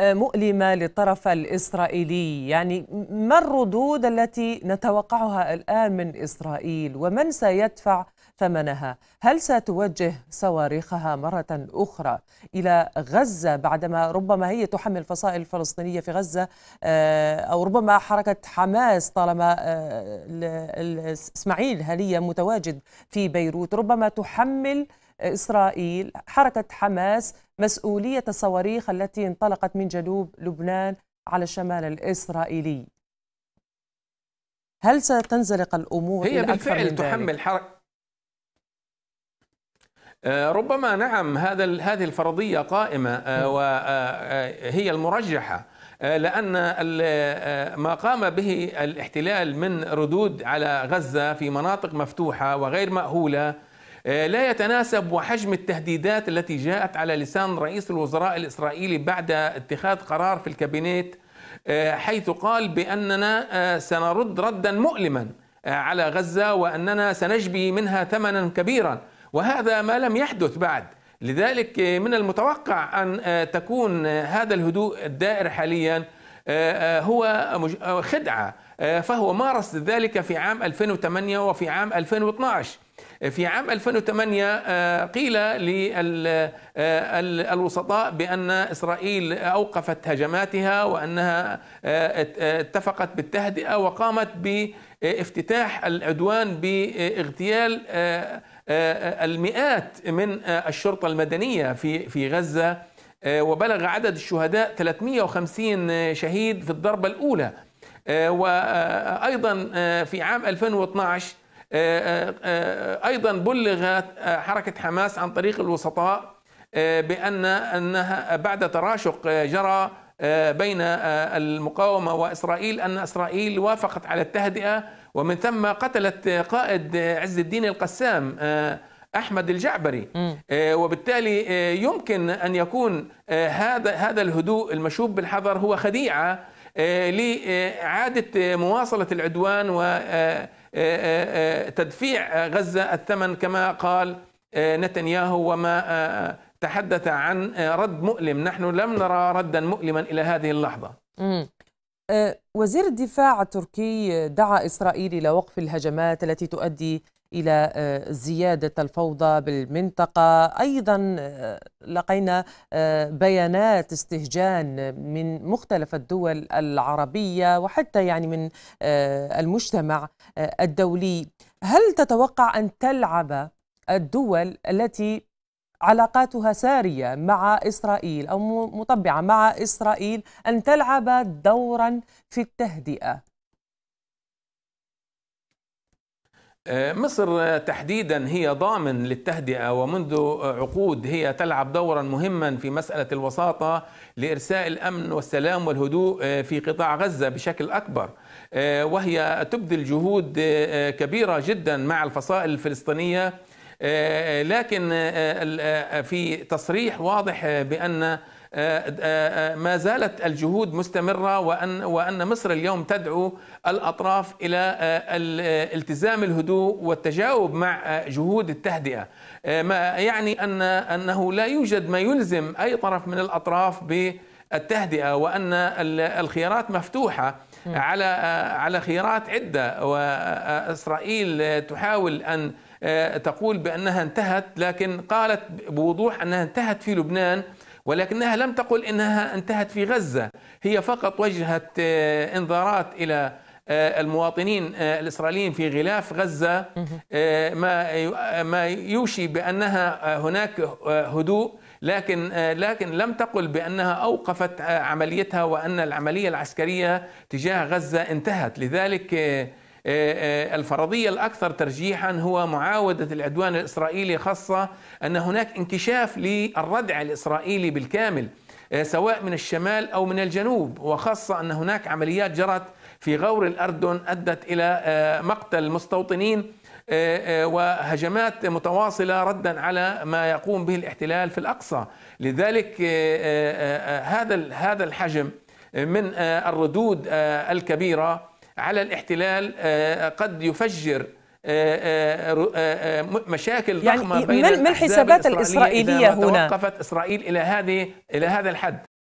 مؤلمة للطرف الإسرائيلي يعني ما الردود التي نتوقعها الآن من إسرائيل ومن سيدفع ثمنها هل ستوجه صواريخها مرة أخرى إلى غزة بعدما ربما هي تحمل فصائل الفلسطينية في غزة آه، أو ربما حركة حماس طالما آه، إسماعيل هلية متواجد في بيروت ربما تحمل إسرائيل حركة حماس مسؤولية الصواريخ التي انطلقت من جنوب لبنان على الشمال الإسرائيلي هل ستنزلق الأمور هي بالفعل تحمل حركة آه، ربما نعم هذا هذه الفرضيه قائمه آه، نعم. وهي آه، المرجحه لان ما قام به الاحتلال من ردود على غزه في مناطق مفتوحه وغير ماهوله آه، لا يتناسب وحجم التهديدات التي جاءت على لسان رئيس الوزراء الإسرائيلي بعد اتخاذ قرار في الكابينيت آه، حيث قال بأننا آه، سنرد ردا مؤلما على غزة وأننا سنجبي منها ثمنا كبيرا وهذا ما لم يحدث بعد لذلك من المتوقع أن تكون هذا الهدوء الدائر حاليا هو خدعة فهو مارس ذلك في عام 2008 وفي عام 2012 في عام 2008 آه، قيل للوسطاء آه، بأن إسرائيل أوقفت هجماتها وأنها آه، اتفقت بالتهدئة وقامت بافتتاح العدوان باغتيال المئات من الشرطة المدنية في في غزة وبلغ عدد الشهداء 350 شهيد في الضربة الأولى وأيضا في عام 2012 آه، آه، آه، ايضا بلغت حركه حماس عن طريق الوسطاء بان انها بعد تراشق جرى بين المقاومه واسرائيل ان اسرائيل وافقت على التهدئه ومن ثم قتلت قائد عز الدين القسام احمد الجعبري وبالتالي يمكن ان يكون هذا هذا الهدوء المشوب بالحذر هو خديعه لإعادة مواصلة العدوان و آه، آه، آه، تدفيع غزة الثمن كما قال نتنياهو وما تحدث عن رد مؤلم نحن لم نرى ردا مؤلما إلى هذه اللحظة وزير الدفاع التركي دعا إسرائيل إلى وقف الهجمات التي تؤدي إلى آه، زيادة الفوضى بالمنطقة أيضا آه، لقينا آه، بيانات استهجان من مختلف الدول العربية وحتى يعني من المجتمع الدولي هل تتوقع أن تلعب الدول التي علاقاتها سارية مع إسرائيل أو مطبعة مع إسرائيل أن تلعب دورا في التهدئة آه، مصر تحديدا هي ضامن للتهدئه ومنذ عقود هي تلعب دورا مهما في مساله الوساطه لارساء الامن والسلام والهدوء آه، في قطاع غزه بشكل اكبر آه، وهي تبذل جهود كبيره جدا مع الفصائل الفلسطينيه لكن في تصريح واضح بان آه، آه، آه، ما زالت الجهود مستمرة وأن, وأن مصر اليوم تدعو الأطراف إلى التزام الهدوء والتجاوب مع جهود التهدئة ما يعني أن أنه لا يوجد ما يلزم أي طرف من الأطراف بالتهدئة وأن الخيارات مفتوحة على على خيارات عده واسرائيل تحاول ان تقول بانها انتهت لكن قالت بوضوح انها انتهت في لبنان ولكنها لم تقل انها انتهت في غزه هي فقط وجهت آه، انذارات الى آه، المواطنين آه، الاسرائيليين في غلاف غزه ما ما يوشي بانها هناك هدوء لكن لكن لم تقل بانها اوقفت عمليتها وان العمليه العسكريه تجاه غزه انتهت لذلك آه، آه، الفرضية الأكثر ترجيحا هو معاودة العدوان الإسرائيلي خاصة أن هناك انكشاف للردع الإسرائيلي بالكامل آه، سواء من الشمال أو من الجنوب وخاصة أن هناك عمليات جرت في غور الأردن أدت إلى مقتل مستوطنين وهجمات متواصلة ردا على ما يقوم به الاحتلال في الأقصى لذلك هذا هذا الحجم من الردود الكبيرة على الاحتلال آه، آه، قد يفجر آه، مشاكل يعني ضخمه يعني بين ما الحسابات الإسرائيلية, الاسرائيليه هنا توقفت اسرائيل الى هذه الى هذا الحد